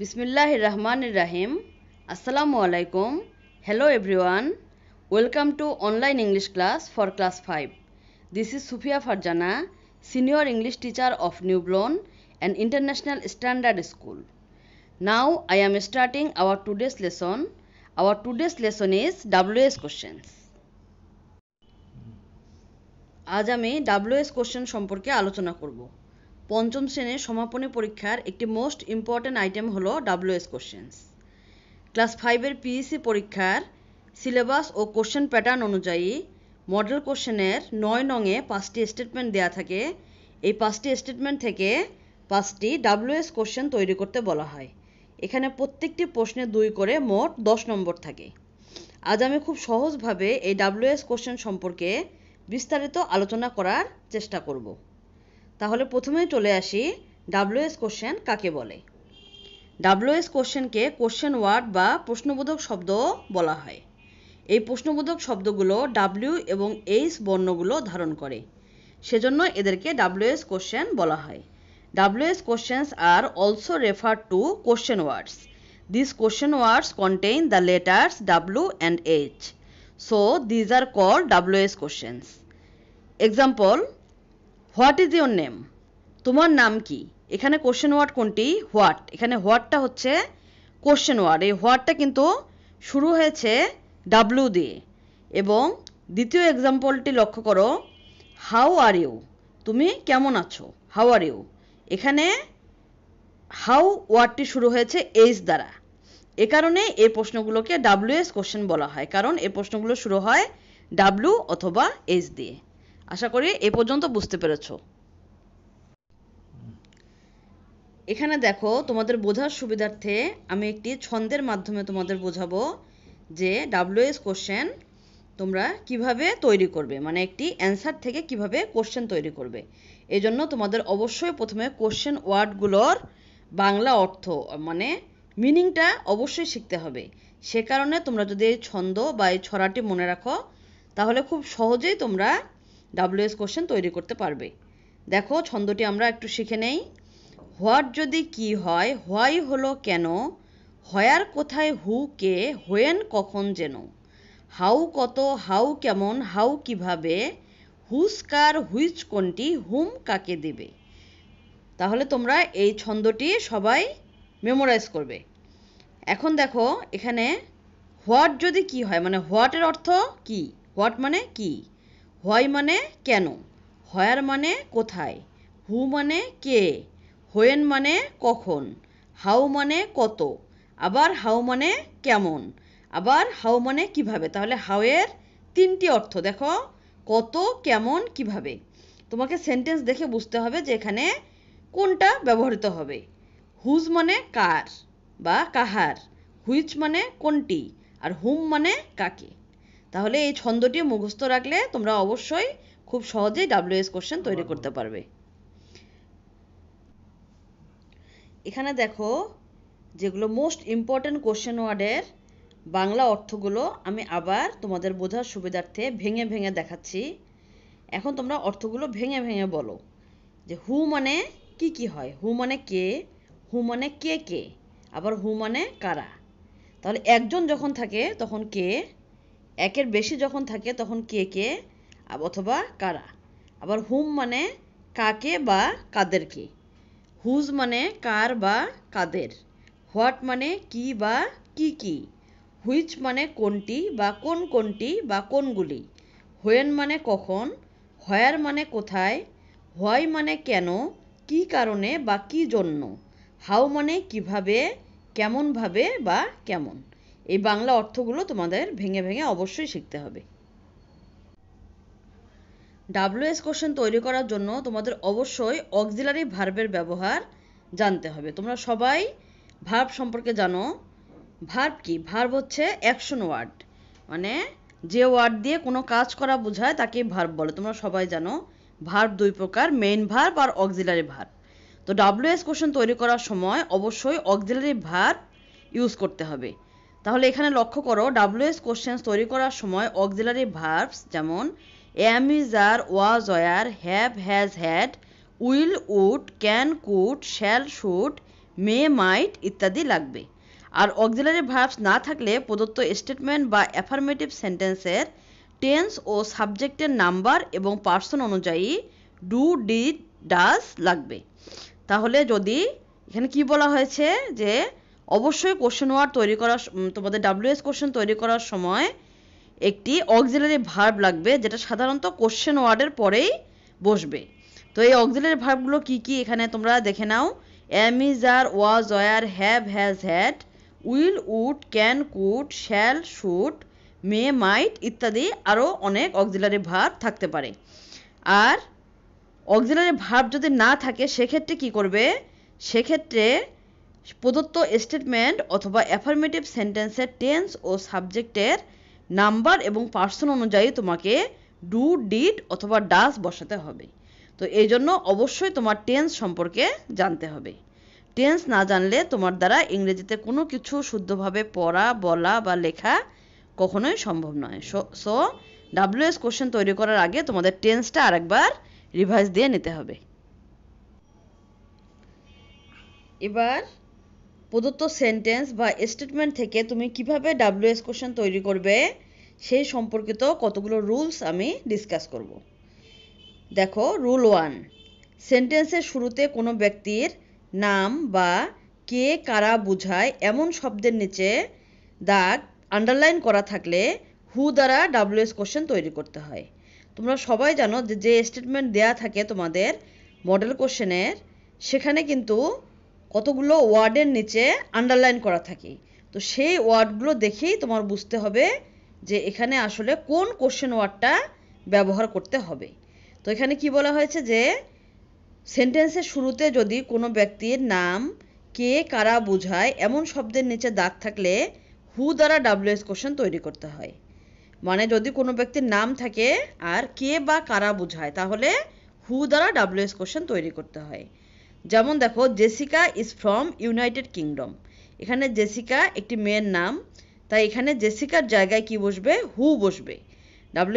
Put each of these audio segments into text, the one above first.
বিসমিল্লাহ রহমান রাহিম আসসালামু আলাইকুম hello everyone welcome to online English class for class five this is Sufia Farzana senior English teacher of নিউব্লন and international standard school now I am starting our today's lesson our today's lesson is WS questions আজ আমি WS question সম্পর্কে আলোচনা করবো পঞ্চম শ্রেণীর সমাপনী পরীক্ষার একটি মোস্ট ইম্পর্ট্যান্ট আইটেম হলো এস কোশ্চেন্স ক্লাস ফাইভের পিইসি পরীক্ষার সিলেবাস ও কোশ্চেন প্যাটার্ন অনুযায়ী মডেল কোশ্চেনের নয় নঙে পাঁচটি স্টেটমেন্ট দেয়া থাকে এই পাঁচটি স্টেটমেন্ট থেকে পাঁচটি এস কোশ্চেন তৈরি করতে বলা হয় এখানে প্রত্যেকটি প্রশ্নে দুই করে মোট দশ নম্বর থাকে আজ আমি খুব সহজভাবে এই ডাব্লিউএস কোশ্চেন সম্পর্কে বিস্তারিত আলোচনা করার চেষ্টা করব তাহলে প্রথমে চলে আসি ডাব্লুএস কোশ্চেন কাকে বলে ডাব্লুএস কোশ্চেনকে কোশ্চেন ওয়ার্ড বা প্রশ্নবোধক শব্দ বলা হয় এই প্রশ্নবোধক শব্দগুলো ডাব্লিউ এবং এইচ বর্ণগুলো ধারণ করে সেজন্য এদেরকে ডাব্লুএস কোশ্চেন বলা হয় WS questions are also refer to question words These question words contain the letters W and H. So, these are called WS questions. Example what is your name তোমার নাম কি এখানে কোশ্চেন ওয়ার্ড কোনটি what এখানে হোয়াটটা হচ্ছে question word এই হোয়াটটা কিন্তু শুরু হয়েছে ডাব্লু দিয়ে এবং দ্বিতীয় এক্সাম্পলটি লক্ষ্য করো হাউ আর ইউ তুমি কেমন আছো হাউ আর ইউ এখানে হাউ ওয়ার্ডটি শুরু হয়েছে এইচ দ্বারা এ কারণে এই প্রশ্নগুলোকে ডাব্লিউএস কোশ্চেন বলা হয় কারণ এই প্রশ্নগুলো শুরু হয় ডাব্লু অথবা এইচ দিয়ে আশা করি এ পর্যন্ত বুঝতে পেরেছ এখানে দেখো তোমাদের বোঝার সুবিধার্থে আমি একটি ছন্দের মাধ্যমে তোমাদের বোঝাবো যে ডাব্লিউএস কোশ্চেন তোমরা কিভাবে তৈরি করবে মানে একটি অ্যান্সার থেকে কিভাবে কোশ্চেন তৈরি করবে এজন্য তোমাদের অবশ্যই প্রথমে কোশ্চেন ওয়ার্ডগুলোর বাংলা অর্থ মানে মিনিংটা অবশ্যই শিখতে হবে সে কারণে তোমরা যদি এই ছন্দ বা এই ছড়াটি মনে রাখো তাহলে খুব সহজেই তোমরা ডাব্লিউএস কোশ্চেন তৈরি করতে পারবে দেখো ছন্দটি আমরা একটু শিখে নেই হোয়াট যদি কি হয় হোয়াই হলো কেন হয়ার কোথায় হু কে হোয়েন কখন যেন হাউ কত হাউ কেমন হাউ কিভাবে হুস কার হুইচ কোনটি হুম কাকে দেবে তাহলে তোমরা এই ছন্দটি সবাই মেমোরাইজ করবে এখন দেখো এখানে হোয়াট যদি কি হয় মানে হোয়াটের অর্থ কি হোয়াট মানে কি হয় মানে কেন হয়ার মানে কোথায় হু মানে কে হোয়েন মানে কখন হাউ মানে কত আবার হাউ মানে কেমন আবার হাউ মানে কিভাবে তাহলে হাউয়ের তিনটি অর্থ দেখো কত কেমন কিভাবে তোমাকে সেন্টেন্স দেখে বুঝতে হবে যে এখানে কোনটা ব্যবহৃত হবে হুজ মানে কার বা কাহার হুইচ মানে কোনটি আর হুম মানে কাকে তাহলে এই ছন্দটি মুখস্থ রাখলে তোমরা অবশ্যই খুব সহজেই ডাব্লিউএস কোশ্চেন তৈরি করতে পারবে এখানে দেখো যেগুলো মোস্ট ইম্পর্ট্যান্ট কোশ্চেন ওয়ার্ডের বাংলা অর্থগুলো আমি আবার তোমাদের বোঝার সুবিধার্থে ভেঙে ভেঙে দেখাচ্ছি এখন তোমরা অর্থগুলো ভেঙে ভেঙে বলো যে হু মানে কি কি হয় হু মানে কে হু মানে কে কে আবার হু মানে কারা তাহলে একজন যখন থাকে তখন কে একের বেশি যখন থাকে তখন কে কে অথবা কারা আবার হুম মানে কাকে বা কাদেরকে হুজ মানে কার বা কাদের হোয়াট মানে কি বা কি কি হুইচ মানে কোনটি বা কোন কোনটি বা কোনগুলি হোয়েন মানে কখন হয়ার মানে কোথায় হোয়াই মানে কেন কি কারণে বা কি জন্য হাউ মানে কিভাবে কেমনভাবে বা কেমন এই বাংলা অর্থগুলো তোমাদের ভেঙে ভেঙে অবশ্যই শিখতে হবে ডাব্লিউএস কোশ্চেন তৈরি করার জন্য তোমাদের অবশ্যই অক্সিলারি ভার্বের ব্যবহার জানতে হবে তোমরা সবাই ভার্ব সম্পর্কে জানো ভার্ব কি ভার্ব হচ্ছে অ্যাকশন ওয়ার্ড মানে যে ওয়ার্ড দিয়ে কোনো কাজ করা বোঝায় তাকে ভার্ব বলে তোমরা সবাই জানো ভার্ব দুই প্রকার মেইন ভার্ব আর অক্সিলারি ভার্ব তো ডাব্লিউএস কোশ্চেন তৈরি করার সময় অবশ্যই অক্সিলারি ভার্ব ইউজ করতে হবে তাহলে এখানে লক্ষ্য করো ডাব্লিউএস কোশ্চেন তৈরি করার সময় অক্সিলারি ভার্বস যেমন am is are was were have has had will would can could shall should may might ইত্যাদি লাগবে আর অক্সিলারি ভার্বস না থাকলে প্রদত্ত স্টেটমেন্ট বা অ্যাফার্মেটিভ সেন্টেন্সের টেন্স ও সাবজেক্টের নাম্বার এবং পার্সন অনুযায়ী ডু ডিড ডাস লাগবে তাহলে যদি এখানে কি বলা হয়েছে যে অবশ্যই কোশ্চেন ওয়ার্ড তৈরি করার তোমাদের ডাব্লিউএস কোশ্চেন তৈরি করার সময় একটি অক্সিলারি ভার্ব লাগবে যেটা সাধারণত কোশ্চেন ওয়ার্ডের পরেই বসবে তো এই অক্সিলারি ভার্বগুলো কি কি এখানে তোমরা দেখে নাও am is are was were have has had will would can could shall should may might ইত্যাদি আরও অনেক অক্সিলারি ভার্ব থাকতে পারে আর অক্সিলারি ভার্ব যদি না থাকে সেক্ষেত্রে কি করবে সেক্ষেত্রে প্রদত্ত স্টেটমেন্ট অথবা অ্যাফার্মেটিভ সেন্টেন্সের টেন্স ও সাবজেক্টের নাম্বার এবং পার্সন অনুযায়ী তোমাকে ডু ডিড অথবা ডাস বসাতে হবে তো এই জন্য অবশ্যই তোমার টেন্স সম্পর্কে জানতে হবে টেন্স না জানলে তোমার দ্বারা ইংরেজিতে কোনো কিছু শুদ্ধভাবে পড়া বলা বা লেখা কখনোই সম্ভব নয় সো ডাব্লিউএস কোশ্চেন তৈরি করার আগে তোমাদের টেন্সটা আরেকবার রিভাইজ দিয়ে নিতে হবে এবার প্রদত্ত সেন্টেন্স বা স্টেটমেন্ট থেকে তুমি কিভাবে ডাব্লিউএস কোশ্চেন তৈরি করবে সেই সম্পর্কিত কতগুলো রুলস আমি ডিসকাস করব দেখো রুল ওয়ান সেন্টেন্সের শুরুতে কোনো ব্যক্তির নাম বা কে কারা বোঝায় এমন শব্দের নিচে দাগ আন্ডারলাইন করা থাকলে হু দ্বারা ডাব্লিউএস কোশ্চেন তৈরি করতে হয় তোমরা সবাই জানো যে যে স্টেটমেন্ট দেয়া থাকে তোমাদের মডেল কোশ্চেনের সেখানে কিন্তু কতগুলো ওয়ার্ডের নিচে আন্ডারলাইন করা থাকে তো সেই ওয়ার্ডগুলো দেখেই তোমার বুঝতে হবে যে এখানে আসলে কোন কোশ্চেন ওয়ার্ডটা ব্যবহার করতে হবে তো এখানে কি বলা হয়েছে যে সেন্টেন্সের শুরুতে যদি কোনো ব্যক্তির নাম কে কারা বোঝায় এমন শব্দের নিচে দাগ থাকলে হু দ্বারা ডাব্লিউএস কোশ্চেন তৈরি করতে হয় মানে যদি কোনো ব্যক্তির নাম থাকে আর কে বা কারা বোঝায় তাহলে হু দ্বারা ডাব্লিউএস কোশ্চেন তৈরি করতে হয় যেমন দেখো Jessica is from United Kingdom এখানে জেসিকা একটি মেয়ের নাম তাই এখানে জেসিকার জায়গায় কি বসবে হু বসবে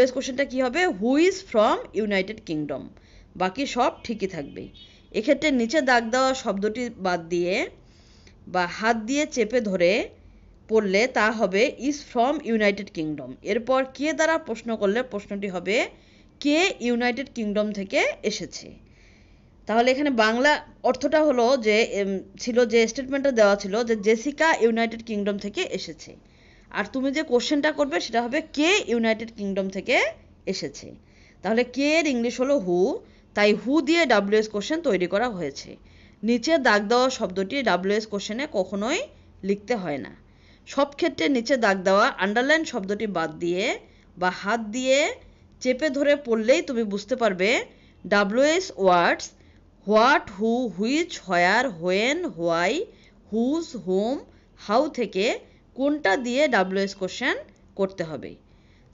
এস কোশ্চেনটা কী হবে who is from United Kingdom বাকি সব ঠিকই থাকবে এক্ষেত্রে নিচে দাগ দেওয়া শব্দটি বাদ দিয়ে বা হাত দিয়ে চেপে ধরে পড়লে তা হবে ইজ ফ্রম ইউনাইটেড কিংডম এরপর কে দ্বারা প্রশ্ন করলে প্রশ্নটি হবে কে ইউনাইটেড কিংডম থেকে এসেছে তাহলে এখানে বাংলা অর্থটা হলো যে ছিল যে স্টেটমেন্টটা দেওয়া ছিল যে জেসিকা ইউনাইটেড কিংডম থেকে এসেছে আর তুমি যে কোশ্চেনটা করবে সেটা হবে কে ইউনাইটেড কিংডম থেকে এসেছে তাহলে কে এর ইংলিশ হলো হু তাই হু দিয়ে ডাব্লিউএস কোশ্চেন তৈরি করা হয়েছে নিচে দাগ দেওয়া শব্দটি ডাব্লিউএস কোশ্চেনে কখনোই লিখতে হয় না সব ক্ষেত্রে নিচে দাগ দেওয়া আন্ডারলাইন শব্দটি বাদ দিয়ে বা হাত দিয়ে চেপে ধরে পড়লেই তুমি বুঝতে পারবে WS words what who which where when why whose whom how থেকে কোনটা দিয়ে ডাব্লুএস কোশ্চেন করতে হবে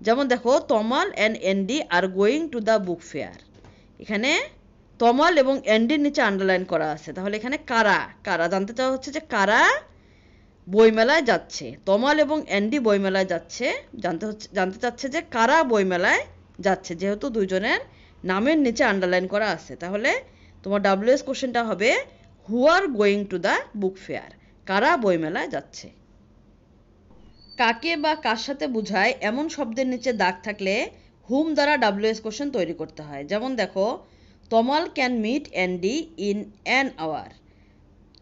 যেমন দেখো Tamal and Andy are going to the book fair এখানে তমাল এবং এন্ডির নিচে আন্ডারলাইন করা আছে তাহলে এখানে কারা কারা জানতে চাওয়া হচ্ছে যে কারা বইমেলায় যাচ্ছে তমাল এবং অ্যান্ডি বইমেলায় যাচ্ছে জানতে হচ্ছে জানতে চাচ্ছে যে কারা বইমেলায় যাচ্ছে যেহেতু দুজনের নামের নিচে আন্ডারলাইন করা আছে তাহলে তোমার ডাব্লিউএস কোশ্চেনটা হবে who are going to the book fair কারা বইমেলায় যাচ্ছে কাকে বা কার সাথে বোঝায় এমন শব্দের নিচে দাগ থাকলে হুম দ্বারা ডাব্লিউএস কোশ্চেন তৈরি করতে হয় যেমন দেখো Tamal can meet Andy in an hour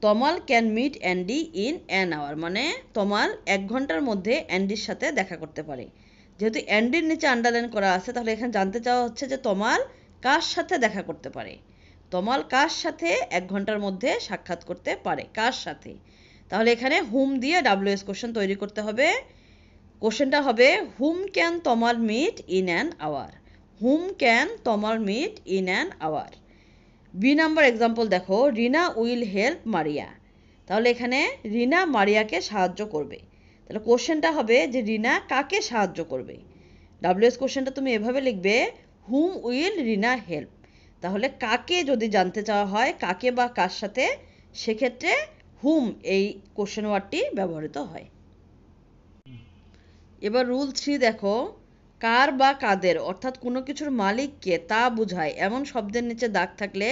Tamal can meet Andy in an hour মানে তমাল এক ঘন্টার মধ্যে অ্যান্ডির সাথে দেখা করতে পারে যেহেতু অ্যান্ডির নিচে আন্ডারলাইন করা আছে তাহলে এখানে জানতে চাওয়া হচ্ছে যে তমাল কার সাথে দেখা করতে পারে তমাল কার সাথে এক ঘন্টার মধ্যে সাক্ষাৎ করতে পারে কার সাথে তাহলে এখানে হুম দিয়ে ডাব্লিউএস কোশ্চেন তৈরি করতে হবে কোশ্চেনটা হবে whom can Tamal meet in an hour whom can Tamal meet in an hour B number example দেখো রিনা উইল হেল্প মারিয়া তাহলে এখানে রিনা মারিয়াকে সাহায্য করবে তাহলে কোশ্চেনটা হবে যে রিনা কাকে সাহায্য করবে ডাব্লিউএস কোশ্চেনটা তুমি এভাবে লিখবে হুম উইল রিনা হেল্প তাহলে কাকে যদি জানতে চাওয়া হয় কাকে বা কার সাথে সেক্ষেত্রে হুম এই কোশ্চেন ওয়ার্ডটি ব্যবহৃত হয় এবার রুল থ্রি দেখো কার বা কাদের অর্থাৎ কোনো কিছুর মালিককে তা বোঝায় এমন শব্দের নিচে দাগ থাকলে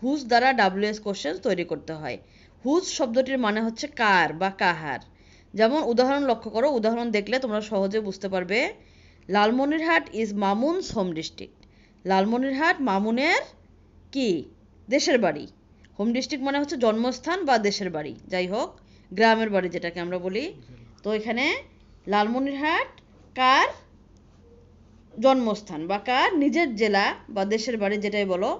হুজ দ্বারা ডাব্লিউএস কোশ্চেন তৈরি করতে হয় হুজ শব্দটির মানে হচ্ছে কার বা কাহার যেমন উদাহরণ লক্ষ্য করো উদাহরণ দেখলে তোমরা সহজে বুঝতে পারবে Lalmonirhat is Mamun's home district Lalmonirhat মামুনের কি দেশের বাড়ি হোম ডিস্ট্রিক্ট মানে হচ্ছে জন্মস্থান বা দেশের বাড়ি যাই হোক গ্রামের বাড়ি যেটাকে আমরা বলি তো এখানে লালমনিরহাট কার জন্মস্থান বা কার নিজের জেলা বা দেশের বাড়ি যেটাই বলো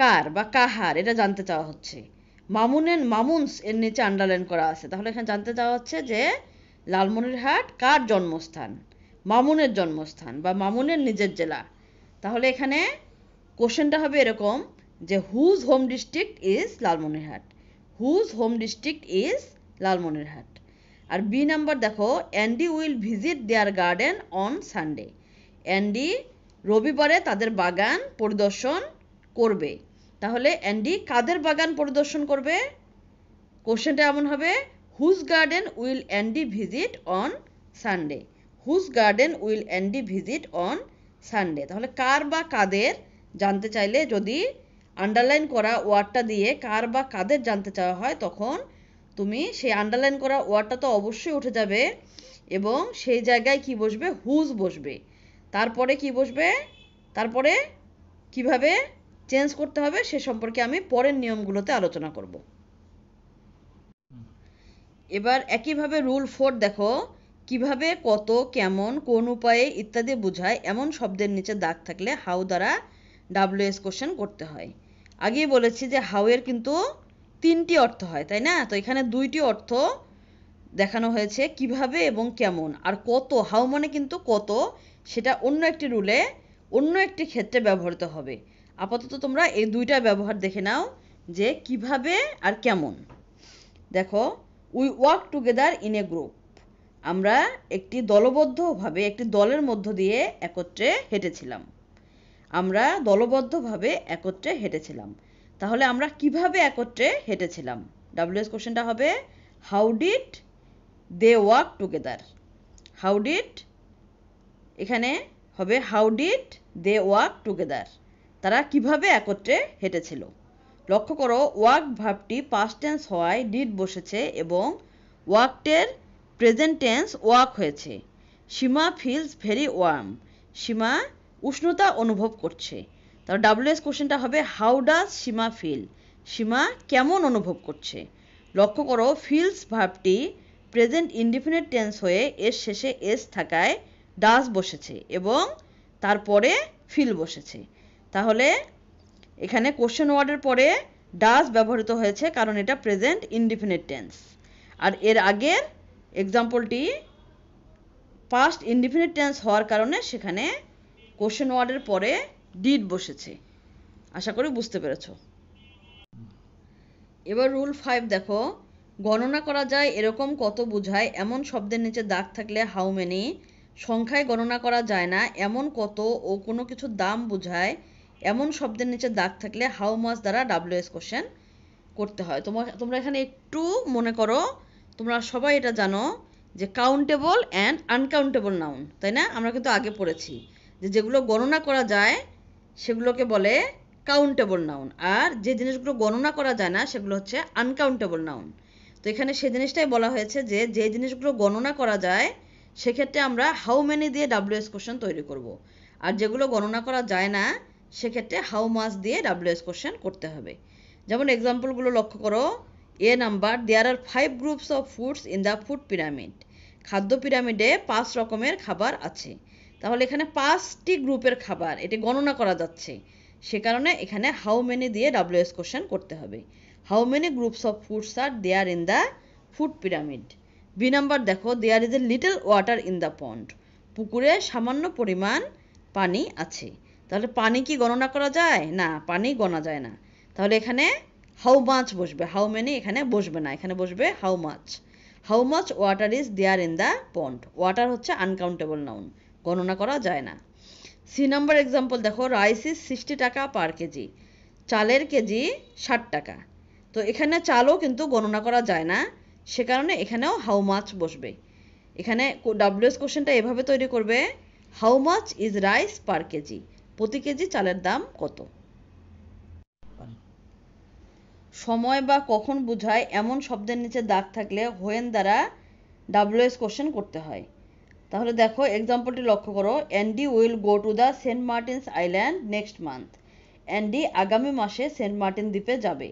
কার বা কাহার এটা জানতে চাওয়া হচ্ছে মামুনের মামুনস এর নিচে আন্ডারলাইন করা আছে তাহলে এখানে জানতে চাওয়া হচ্ছে যে লালমনিরহাট কার জন্মস্থান মামুনের জন্মস্থান বা মামুনের নিজের জেলা তাহলে এখানে কোশ্চেনটা হবে এরকম যে whose home district is Lalmonirhat whose home district is Lalmonirhat আর বি নাম্বার দেখো Andy will visit their garden on Sunday Andy রবিবারে তাদের বাগান পরিদর্শন করবে তাহলে অ্যান্ডি কাদের বাগান পরিদর্শন করবে কোশ্চেনটা এমন হবে whose garden will Andy visit on Sunday whose garden will Andy visit on Sunday তাহলে কার বা কাদের জানতে চাইলে যদি আন্ডারলাইন করা ওয়ার্ডটা দিয়ে কার বা কাদের জানতে চাওয়া হয় তখন তুমি সেই আন্ডারলাইন করা ওয়ার্ডটা তো অবশ্যই উঠে যাবে এবং সেই জায়গায় কি বসবে হুজ বসবে তারপরে কি বসবে তারপরে কিভাবে চেঞ্জ করতে হবে সে সম্পর্কে আমি পরের নিয়মগুলোতে আলোচনা করব এবার একইভাবে রুল ফোর দেখো কিভাবে কত কেমন কোন উপায়ে ইত্যাদি বোঝায় এমন শব্দের নিচে দাগ থাকলে হাউ দ্বারা ডাব্লিউএস কোশ্চেন করতে হয় আগেই বলেছি যে হাউয়ের কিন্তু তিনটি অর্থ হয় তাই না তো এখানে দুইটি অর্থ দেখানো হয়েছে কিভাবে এবং কেমন আর কত হাউ মানে কিন্তু কত সেটা অন্য একটি রুলে অন্য একটি ক্ষেত্রে ব্যবহৃত হবে আপাতত তোমরা এই দুইটা ব্যবহার দেখে নাও যে কিভাবে আর কেমন দেখো we work together in a group আমরা একটি দলবদ্ধভাবে একটি দলের মধ্য দিয়ে একত্রে হেঁটেছিলাম আমরা দলবদ্ধভাবে একত্রে হেঁটেছিলাম তাহলে আমরা কিভাবে একত্রে হেঁটেছিলাম ডাব্লিউএস কোশ্চেনটা হবে how did they work together how did এখানে হবে how did they work together তারা কিভাবে একত্রে হেঁটেছিল লক্ষ্য করো ওয়ার্ক ভাবটি পাস্ট টেন্স হওয়ায় ডিড বসেছে এবং ওয়াকটের প্রেজেন্ট টেন্স ওয়াক হয়েছে Sima feels very warm Sima উষ্ণতা অনুভব করছে তাহলে এস কোশ্চেনটা হবে how does Sima feel Sima কেমন অনুভব করছে লক্ষ্য করো ফিলস ভাবটি প্রেজেন্ট ইনডিফিনিট টেন্স হয়ে এর শেষে এস থাকায় ডাস বসেছে এবং তারপরে ফিল বসেছে তাহলে এখানে কোশ্চেন ওয়ার্ডের পরে ডাস ব্যবহৃত হয়েছে কারণ এটা প্রেজেন্ট ইনডিফিনিট টেন্স আর এর আগের এক্সাম্পলটি পাস্ট ইনডিফিনিট টেন্স হওয়ার কারণে সেখানে কোশ্চেন ওয়ার্ডের পরে ডিড বসেছে আশা করি বুঝতে পেরেছ এবার রুল ফাইভ দেখো গণনা করা যায় এরকম কত বোঝায় এমন শব্দের নিচে দাগ থাকলে হাউ মেনি সংখ্যায় গণনা করা যায় না এমন কত ও কোনো কিছু দাম বোঝায় এমন শব্দের নিচে দাগ থাকলে হাউ মাস দ্বারা ডাব্লিউএস কোশ্চেন করতে হয় তোমার তোমরা এখানে একটু মনে করো তোমরা সবাই এটা জানো যে কাউন্টেবল অ্যান্ড আনকাউন্টেবল নাউন তাই না আমরা কিন্তু আগে পড়েছি যে যেগুলো গণনা করা যায় সেগুলোকে বলে কাউন্টেবল নাউন আর যে জিনিসগুলো গণনা করা যায় না সেগুলো হচ্ছে আনকাউন্টেবল নাউন তো এখানে সে জিনিসটাই বলা হয়েছে যে যে জিনিসগুলো গণনা করা যায় সেক্ষেত্রে আমরা হাউ মেনি দিয়ে ডাব্লিউএস কোশ্চেন তৈরি করব। আর যেগুলো গণনা করা যায় না সেক্ষেত্রে হাউ মাস দিয়ে ডাব্লিউএস কোশ্চেন করতে হবে যেমন এক্সাম্পলগুলো লক্ষ্য করো A number there are five groups of foods in the food pyramid খাদ্য পিরামিডে পাঁচ রকমের খাবার আছে তাহলে এখানে পাঁচটি গ্রুপের খাবার এটি গণনা করা যাচ্ছে সে কারণে এখানে হাউ মেনি দিয়ে ডাব্লিউএস কোশ্চেন করতে হবে how many groups of foods are there in the food pyramid B number দেখো there is a little water in the pond পুকুরে সামান্য পরিমাণ পানি আছে তাহলে পানি কি গণনা করা যায় না পানি গণা যায় না তাহলে এখানে হাউ মাছ বসবে হাউ মেনি এখানে বসবে না এখানে বসবে how much how much water is there in the pond water হচ্ছে আনকাউন্টেবল নাউন গণনা করা যায় না সি নাম্বার এক্সাম্পল দেখো rice is sixty taka per KG চালের কেজি ষাট টাকা তো এখানে চালও কিন্তু গণনা করা যায় না সে কারণে এখানেও হাউ মাছ বসবে এখানে ডাব্লিউএস কোশ্চেনটা এভাবে তৈরি করবে how much is rice per kg প্রতি কেজি চালের দাম কত সময় বা কখন বোঝায় এমন শব্দের নিচে দাগ থাকলে হোয়েন দ্বারা ডাব্লুএস কোশ্চেন করতে হয় তাহলে দেখো এক্সাম্পলটি লক্ষ্য করো Andy will go to the Saint Martin's Island next month Andy আগামী মাসে সেন্ট মার্টিন দ্বীপে যাবে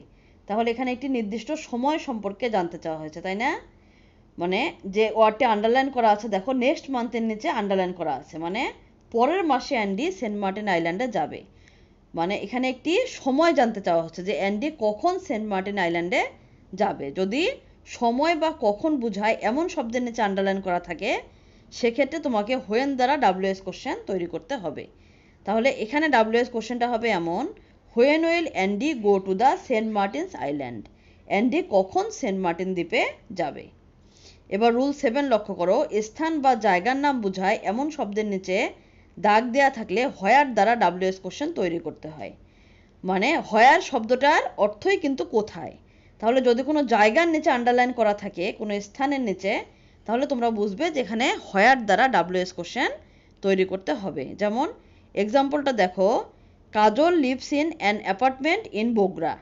তাহলে এখানে একটি নির্দিষ্ট সময় সম্পর্কে জানতে চাওয়া হয়েছে তাই না মানে যে ওয়ার্ডটি আন্ডারলাইন করা আছে দেখো নেক্সট মান্থের নিচে আন্ডারলাইন করা আছে মানে পরের মাসে অ্যান্ডি সেন্ট মার্টিন আইল্যান্ডে যাবে মানে এখানে একটি সময় জানতে চাওয়া হচ্ছে যে অ্যান্ডি কখন সেন্ট মার্টিন আইল্যান্ডে যাবে যদি সময় বা কখন বোঝায় এমন শব্দের নিচে আন্ডারলাইন করা থাকে সেক্ষেত্রে তোমাকে হোয়েন দ্বারা ডাব্লিউএস কোশ্চেন তৈরি করতে হবে তাহলে এখানে ডাব্লিউএস কোশ্চেনটা হবে এমন when will Andy go to the Saint Martin's Island Andy কখন সেন্ট মার্টিন দ্বীপে যাবে এবার রুল সেভেন লক্ষ্য করো স্থান বা জায়গার নাম বোঝায় এমন শব্দের নিচে দাগ দেয়া থাকলে হয়ার দ্বারা ডাব্লিউএস কোশ্চেন তৈরি করতে হয় মানে হয়ার শব্দটার অর্থই কিন্তু কোথায় তাহলে যদি কোনো জায়গার নিচে আন্ডারলাইন করা থাকে কোনো স্থানের নিচে তাহলে তোমরা বুঝবে যেখানে হয়ার দ্বারা ডাব্লিউএস কোশ্চেন তৈরি করতে হবে যেমন এক্সাম্পলটা দেখো Kajal lives in an apartment in Bogura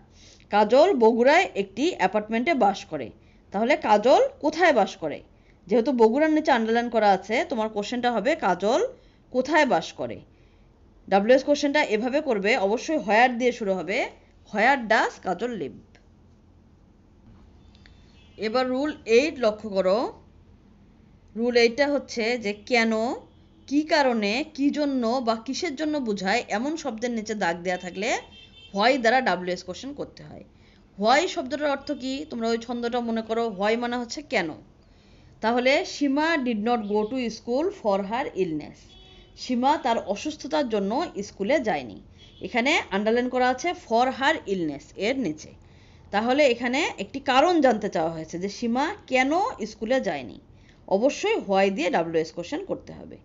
Kajal বগুড়ায় একটি অ্যাপার্টমেন্টে বাস করে তাহলে কাজল কোথায় বাস করে যেহেতু বগুড়ার নিচে আন্ডারলাইন করা আছে তোমার কোশ্চেনটা হবে কাজল কোথায় বাস করে ডাব্লিউএস কোশ্চেনটা এভাবে করবে অবশ্যই হয়ার দিয়ে শুরু হবে হয়ার ডাস কাজল লিভ এবার রুল এইট লক্ষ্য করো রুল এইটটা হচ্ছে যে কেন কি কারণে কি জন্য বা কিসের জন্য বোঝায় এমন শব্দের নিচে দাগ দেয়া থাকলে হোয়াই দ্বারা ডাব্লিউএস কোশ্চেন করতে হয় হোয়াই শব্দটার অর্থ কি তোমরা ওই ছন্দটা মনে করো হোয়াই মানে হচ্ছে কেন তাহলে Sima did not go to school for her illness Sima তার অসুস্থতার জন্য স্কুলে যায়নি এখানে আন্ডারলাইন করা আছে ফর হার ইলনেস এর নিচে তাহলে এখানে একটি কারণ জানতে চাওয়া হয়েছে যে সীমা কেন স্কুলে যায়নি অবশ্যই হোয়াই দিয়ে এস কোশ্চেন করতে হবে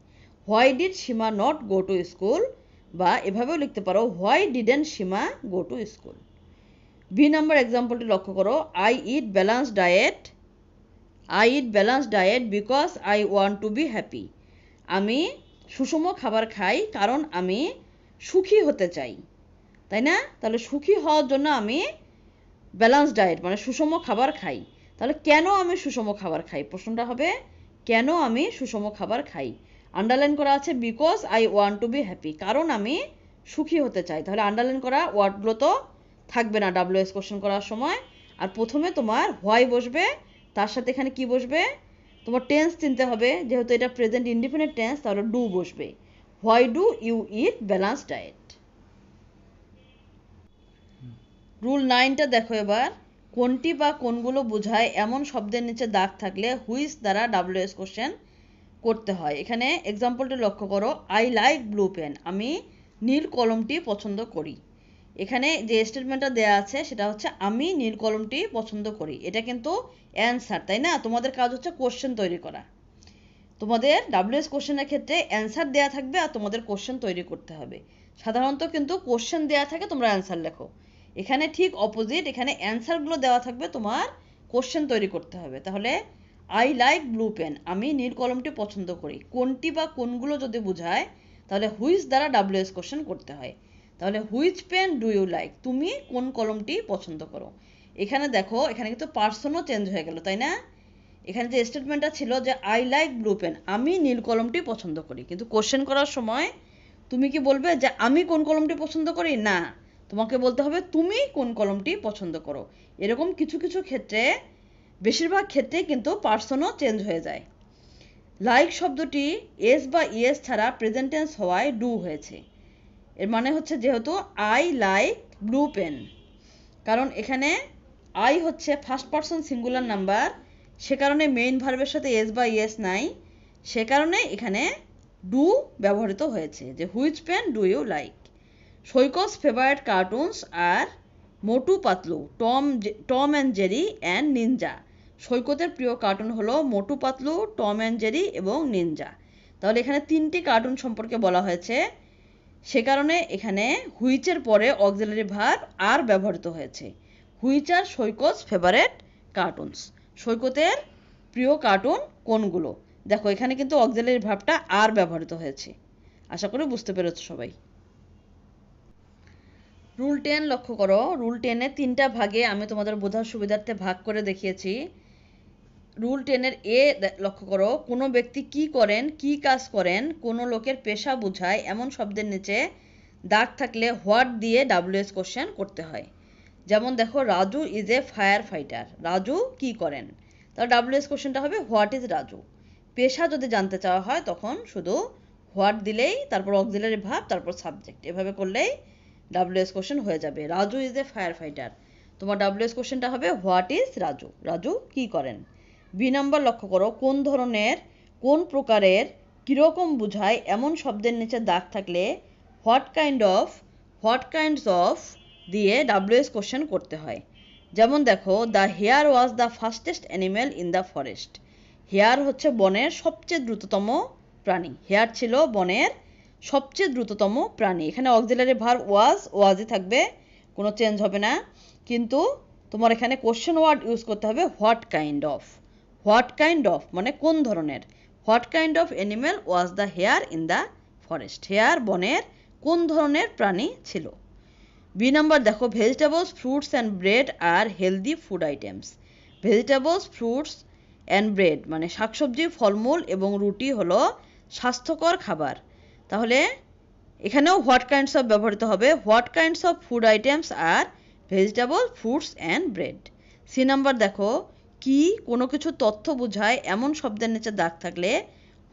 why did Sima not go to school বা এভাবেও লিখতে পারো why didn't Sima go to school B number এক্সাম্পলটি লক্ষ্য করো I eat balance diet I eat balance diet because I want to be happy আমি সুষম খাবার খাই কারণ আমি সুখী হতে চাই তাই না তাহলে সুখী হওয়ার জন্য আমি ব্যালান্স ডায়েট মানে সুষম খাবার খাই তাহলে কেন আমি সুষম খাবার খাই প্রশ্নটা হবে কেন আমি সুষম খাবার খাই আন্ডারলাইন করা আছে because I want to be happy কারণ আমি সুখী হতে চাই তাহলে আন্ডারলাইন করা ওয়ার্ডগুলো তো থাকবে না ডাব্লিউএস কোশ্চেন করার সময় আর প্রথমে তোমার হোয়াই বসবে তার সাথে এখানে কি বসবে তোমার টেন্স চিনতে হবে যেহেতু এটা প্রেজেন্ট ইন্ডিপেন্ডেন্ট টেন্স তাহলে ডু বসবে why do you eat balance diet rule নাইনটা দেখো এবার কোনটি বা কোনগুলো বোঝায় এমন শব্দের নিচে দাগ থাকলে হুইস দ্বারা ডাব্লিউএস কোশ্চেন করতে হয় এখানে এক্সাম্পলটি লক্ষ্য করো আই লাইক ব্লু পেন আমি নীল কলমটি পছন্দ করি এখানে যে স্টেটমেন্টটা দেয়া আছে সেটা হচ্ছে আমি নীল কলমটি পছন্দ করি এটা কিন্তু অ্যান্সার তাই না তোমাদের কাজ হচ্ছে কোশ্চেন তৈরি করা তোমাদের ডাব্লিউএস কোশ্চেনের ক্ষেত্রে অ্যান্সার দেয়া থাকবে আর তোমাদের কোশ্চেন তৈরি করতে হবে সাধারণত কিন্তু কোশ্চেন দেয়া থাকে তোমরা অ্যান্সার লেখো এখানে ঠিক অপোজিট এখানে অ্যান্সারগুলো দেওয়া থাকবে তোমার কোশ্চেন তৈরি করতে হবে তাহলে আই লাইক ব্লু পেন আমি নীল কলমটি পছন্দ করি কোনটি বা কোনগুলো যদি বোঝায় তাহলে হুইস দ্বারা ডাব্লিউএস কোশ্চেন করতে হয় তাহলে which pen do you like তুমি কোন কলমটি পছন্দ করো এখানে দেখো এখানে কিন্তু পার্সনও চেঞ্জ হয়ে গেল তাই না এখানে যে স্টেটমেন্টটা ছিল যে আই লাইক ব্লু পেন আমি নীল কলমটি পছন্দ করি কিন্তু কোশ্চেন করার সময় তুমি কি বলবে যে আমি কোন কলমটি পছন্দ করি না তোমাকে বলতে হবে তুমি কোন কলমটি পছন্দ করো এরকম কিছু কিছু ক্ষেত্রে বেশিরভাগ ক্ষেত্রে কিন্তু পার্সনও চেঞ্জ হয়ে যায় লাইক শব্দটি এস বা ইএস e ছাড়া প্রেজেন্টেন্স হওয়ায় ডু হয়েছে এর মানে হচ্ছে যেহেতু আই লাইক ব্লু পেন কারণ এখানে আই হচ্ছে ফার্স্ট পার্সন সিঙ্গুলার নাম্বার সে কারণে মেইন ভার্বের সাথে এস বা ইয়েস নাই সে কারণে এখানে ডু ব্যবহৃত হয়েছে যে which pen do you like সৈকস favourite cartoons are Motu Patlu Tom Tom and Jerry and Ninja সৈকতের প্রিয় কার্টুন হলো Motu Patlu Tom and Jerry এবং নিনজা তাহলে এখানে তিনটি কার্টুন সম্পর্কে বলা হয়েছে সে কারণে এখানে হুইচের পরে অক্সিলারি ভার আর ব্যবহৃত হয়েছে which are Saikat favourite cartoons সৈকতের প্রিয় কার্টুন কোনগুলো দেখো এখানে কিন্তু অক্সিলারি ভাবটা আর ব্যবহৃত হয়েছে আশা করি বুঝতে পেরেছ সবাই রুল টেন লক্ষ্য করো রুল টেনে তিনটা ভাগে আমি তোমাদের বোঝার সুবিধার্থে ভাগ করে দেখিয়েছি রুল টেনের এ লক্ষ্য করো কোনো ব্যক্তি কি করেন কি কাজ করেন কোনো লোকের পেশা বোঝায় এমন শব্দের নিচে দাগ থাকলে হোয়াট দিয়ে ডাব্লিউএস কোশ্চেন করতে হয় যেমন দেখো Raju is a firefighter Raju কি করেন তাহলে ডাব্লিউএস কোশ্চেনটা হবে হোয়াট ইজ রাজু পেশা যদি জানতে চাওয়া হয় তখন শুধু হোয়াট দিলেই তারপর অক্সিলারি ভাব তারপর সাবজেক্ট এভাবে করলেই ডাব্লিউএস কোশ্চেন হয়ে যাবে Raju is a firefighter তোমার ডাব্লিউএস কোশ্চেনটা হবে হোয়াট ইজ রাজু রাজু কি করেন বি নাম্বার লক্ষ্য করো কোন ধরনের কোন প্রকারের কীরকম বোঝায় এমন শব্দের নিচে দাগ থাকলে what kind of what kinds of দিয়ে ডাব্লিউএস কোশ্চেন করতে হয় যেমন দেখো the hare was the fastest animal in the forest hare হচ্ছে বনের সবচেয়ে দ্রুততম প্রাণী হেয়ার ছিল বনের সবচেয়ে দ্রুততম প্রাণী এখানে অক্সিলারি ভার ওয়াজ ওয়াজই থাকবে কোনো চেঞ্জ হবে না কিন্তু তোমার এখানে কোশ্চেন ওয়ার্ড ইউজ করতে হবে what kind of what kind of মানে কোন ধরনের what kind of animal was the hare in the forest hare বনের কোন ধরনের প্রাণী ছিল বি নাম্বার দেখো vegetables fruits and bread are healthy food items vegetables fruits and bread মানে শাকসবজি ফলমূল এবং রুটি হলো স্বাস্থ্যকর খাবার তাহলে এখানেও হোয়াট কাইন্ডস অফ ব্যবহৃত হবে what kinds of food items are vegetable fruits and bread C number দেখো কি কোনো কিছু তথ্য বোঝায় এমন শব্দের নিচে দাগ থাকলে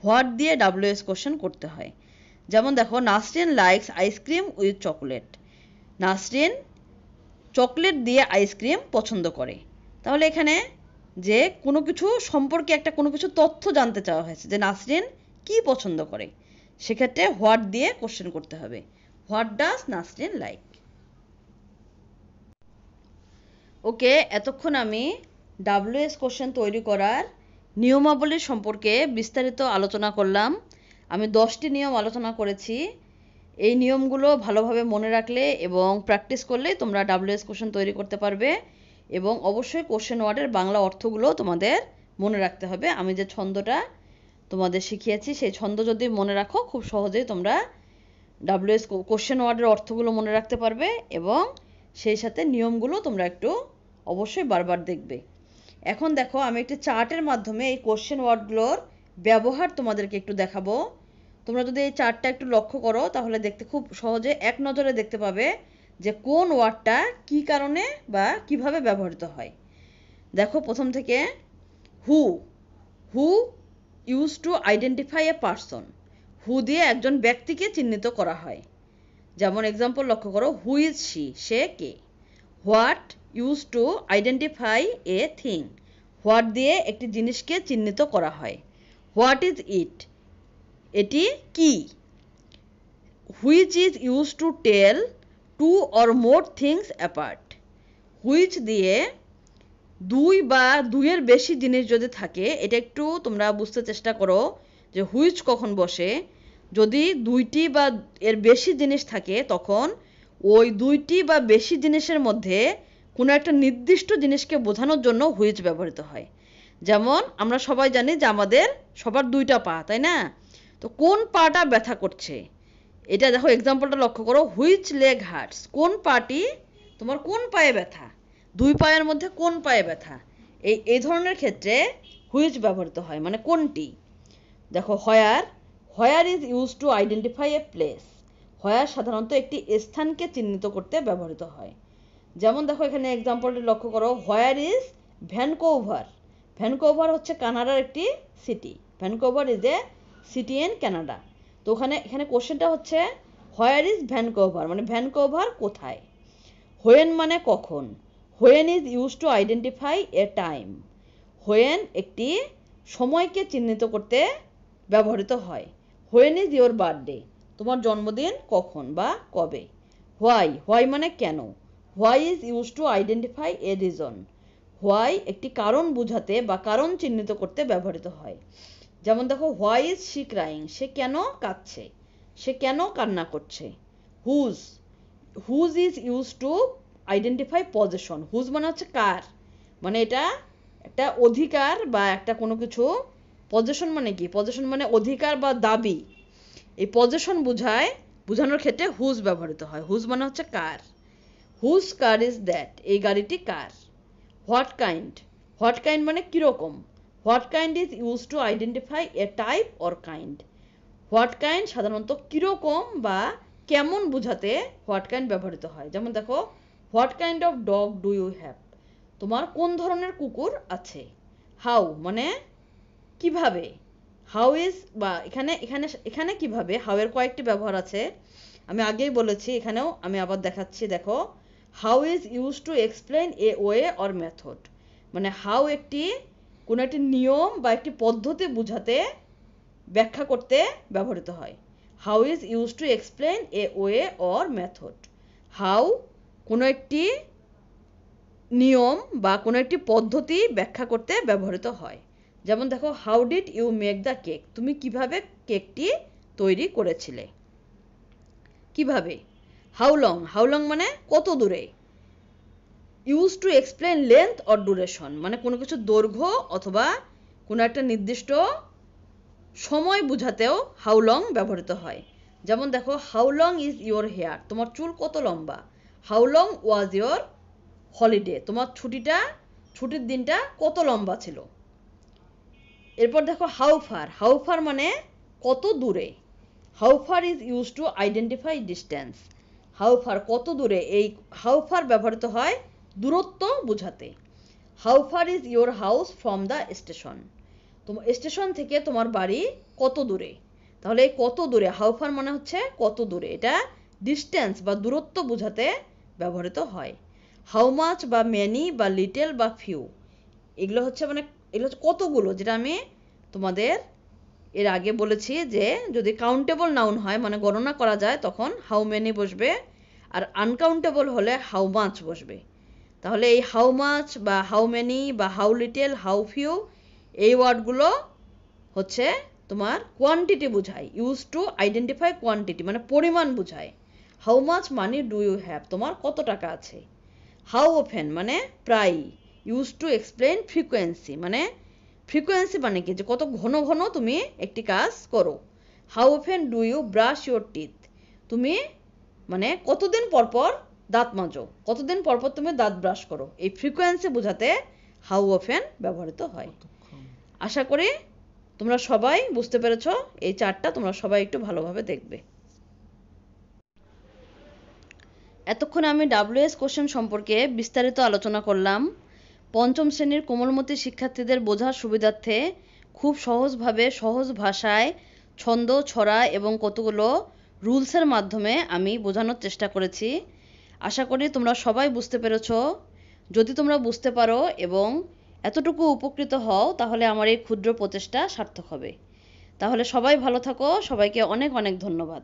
হোয়াট দিয়ে ডাব্লিউএস কোশ্চেন করতে হয় যেমন দেখো Nasrin likes ice cream with chocolate Nasrin chocolate দিয়ে আইসক্রিম পছন্দ করে তাহলে এখানে যে কোনো কিছু সম্পর্কে একটা কোনো কিছু তথ্য জানতে চাওয়া হয়েছে যে নাসরিন কি পছন্দ করে সেক্ষেত্রে হোয়াট দিয়ে কোশ্চেন করতে হবে what does Nasrin like okay এতক্ষণ আমি ডাব্লিউএস কোশ্চেন তৈরি করার নিয়মাবলী সম্পর্কে বিস্তারিত আলোচনা করলাম আমি দশটি নিয়ম আলোচনা করেছি এই নিয়মগুলো ভালোভাবে মনে রাখলে এবং প্র্যাকটিস করলে তোমরা ডাব্লিউএস কোশ্চেন তৈরি করতে পারবে এবং অবশ্যই কোশ্চেন ওয়ার্ডের বাংলা অর্থগুলো তোমাদের মনে রাখতে হবে আমি যে ছন্দটা তোমাদের শিখিয়েছি সেই ছন্দ যদি মনে রাখো খুব সহজেই তোমরা ডাব্লিউএস কোশ্চেন ওয়ার্ডের অর্থগুলো মনে রাখতে পারবে এবং সেই সাথে নিয়মগুলো তোমরা একটু অবশ্যই বারবার দেখবে এখন দেখো আমি একটি চার্টের মাধ্যমে এই কোশ্চেন ওয়ার্ডগুলোর ব্যবহার তোমাদেরকে একটু দেখাবো তোমরা যদি এই চার্টটা একটু লক্ষ্য করো তাহলে দেখতে খুব সহজে এক নজরে দেখতে পাবে যে কোন ওয়ার্ডটা কি কারণে বা কিভাবে ব্যবহৃত হয় দেখো প্রথম থেকে who who use to identify a person who দিয়ে একজন ব্যক্তিকে চিহ্নিত করা হয় যেমন এক্সাম্পল লক্ষ্য করো হু ইজ শি সে কে what use to identify a thing what দিয়ে একটি জিনিসকে চিহ্নিত করা হয় হোয়াট ইজ ইট এটি কি which is use to tell two or more things apart which দিয়ে দুই বা দুইয়ের বেশি জিনিস যদি থাকে এটা একটু তোমরা বুঝতে চেষ্টা করো যে হুইচ কখন বসে যদি দুইটি বা এর বেশি জিনিস থাকে তখন ওই দুইটি বা বেশি জিনিসের মধ্যে কোনো একটা নির্দিষ্ট জিনিসকে বোঝানোর জন্য হুইচ ব্যবহৃত হয় যেমন আমরা সবাই জানি যে আমাদের সবার দুইটা পা তাই না তো কোন পাটা ব্যথা করছে এটা দেখো এক্সাম্পলটা লক্ষ্য করো হুইচ লেগ হার্টস কোন পাটি তোমার কোন পায়ে ব্যথা দুই পায়ের মধ্যে কোন পায়ে ব্যথা এই এই ধরনের ক্ষেত্রে হুইচ ব্যবহৃত হয় মানে কোনটি দেখো where where is use to identify a place where সাধারণত একটি স্থানকে চিহ্নিত করতে ব্যবহৃত হয় যেমন দেখো এখানে এক্সাম্পলটি লক্ষ্য করো হোয়ার ইজ ভ্যানকোভার ভ্যানকোভার হচ্ছে কানাডার একটি city Vancouver is a city in Canada তো ওখানে এখানে কোশ্চেনটা হচ্ছে হোয়ার ইজ ভ্যানকোভার মানে ভ্যানকোভার কোথায় হোয়েন মানে কখন when is use to identify a time when একটি সময়কে চিহ্নিত করতে ব্যবহৃত হয় হোয়েন ইজ ইয়োর বার্থডে তোমার জন্মদিন কখন বা কবে হোয়াই হোয়াই মানে কেন why is use to identify a reason why একটি কারণ বুঝাতে বা কারণ চিহ্নিত করতে ব্যবহৃত হয় যেমন দেখো হোয়াই ইজ শি ক্রাইং সে কেন কাঁদছে সে কেন কান্না করছে whose whose is use to identify position whose মানে হচ্ছে কার মানে এটা একটা অধিকার বা একটা কোনো কিছু পজিশন মানে কি পজিশন মানে অধিকার বা দাবি এই পজেশন বোঝায় বোঝানোর ক্ষেত্রে হুজ ব্যবহৃত হয় হুজ মানে হচ্ছে কার হুজ কার ইজ দ্যাট এই গাড়িটি কার হোয়াট কাইন্ড হোয়াট কাইন্ড মানে কীরকম what kind is use to identify a type or kind what kind সাধারণত কীরকম বা কেমন বোঝাতে হোয়াট কাইন্ড ব্যবহৃত হয় যেমন দেখো what kind of dog do you have তোমার কোন ধরনের কুকুর আছে হাউ মানে কিভাবে হাউ ইজ বা এখানে এখানে এখানে কিভাবে হাউ এর কয়েকটি ব্যবহার আছে আমি আগেই বলেছি এখানেও আমি আবার দেখাচ্ছি দেখো how is use to explain a way or method মানে হাউ একটি কোনো একটি নিয়ম বা একটি পদ্ধতি বোঝাতে ব্যাখ্যা করতে ব্যবহৃত হয় how is use to explain a way or method how কোনো একটি নিয়ম বা কোনো একটি পদ্ধতি ব্যাখ্যা করতে ব্যবহৃত হয় যেমন দেখো how did you make the cake তুমি কিভাবে কেকটি তৈরি করেছিলে কিভাবে হাউ লং হাউ লং মানে কত দূরে use to explain length or duration মানে কোনো কিছু দৈর্ঘ্য অথবা কোনো একটা নির্দিষ্ট সময় বুঝাতেও হাউ লং ব্যবহৃত হয় যেমন দেখো how long is your hair তোমার চুল কত লম্বা how long was your holiday তোমার ছুটিটা ছুটির দিনটা কত লম্বা ছিল এরপর দেখো হাউ ফার হাউ ফার মানে কত দূরে how far is use to identify distance how far কত দূরে এই হাউ ফার ব্যবহৃত হয় দূরত্ব বোঝাতে how far is your house from the station তোমার স্টেশন থেকে তোমার বাড়ি কত দূরে তাহলে এই কত দূরে হাউ ফার মানে হচ্ছে কত দূরে এটা ডিস্টেন্স বা দূরত্ব বোঝাতে ব্যবহৃত হয় হাউ মাচ বা মেনি বা লিটেল বা ফিউ এগুলো হচ্ছে মানে এগুলো হচ্ছে কতগুলো যেটা আমি তোমাদের এর আগে বলেছি যে যদি কাউন্টেবল নাউন হয় মানে গণনা করা যায় তখন হাউ মেনি বসবে আর আনকাউন্টেবল হলে হাউ মাছ বসবে তাহলে এই হাউ মাছ বা হাউ মেনি বা হাউ লিটেল হাউ ফিউ এই ওয়ার্ডগুলো হচ্ছে তোমার কোয়ান্টিটি বোঝায় ইউজ টু আইডেন্টিফাই কোয়ান্টিটি মানে পরিমাণ বোঝায় how much money do you have তোমার কত টাকা আছে হাউ ওফেন মানে প্রায়ই ইউজ টু এক্সপ্লেন ফ্রিকুয়েন্সি মানে ফ্রিকুয়েন্সি মানে কি যে কত ঘন ঘন তুমি একটি কাজ করো how often do you brush your teeth তুমি মানে কতদিন পরপর দাঁত মাজো কতদিন পরপর তুমি দাঁত ব্রাশ করো এই ফ্রিকুয়েন্সি বোঝাতে হাউ অফেন ব্যবহৃত হয় আশা করি তোমরা সবাই বুঝতে পেরেছ এই চারটা তোমরা সবাই একটু ভালোভাবে দেখবে এতক্ষণ আমি ডাব্লিউএস কোশ্চেন সম্পর্কে বিস্তারিত আলোচনা করলাম পঞ্চম শ্রেণীর কোমলমতি শিক্ষার্থীদের বোঝার সুবিধার্থে খুব সহজভাবে সহজ ভাষায় ছন্দ ছড়া এবং কতগুলো রুলসের মাধ্যমে আমি বোঝানোর চেষ্টা করেছি আশা করি তোমরা সবাই বুঝতে পেরেছ যদি তোমরা বুঝতে পারো এবং এতটুকু উপকৃত হও তাহলে আমার এই ক্ষুদ্র প্রচেষ্টা সার্থক হবে তাহলে সবাই ভালো থাকো সবাইকে অনেক অনেক ধন্যবাদ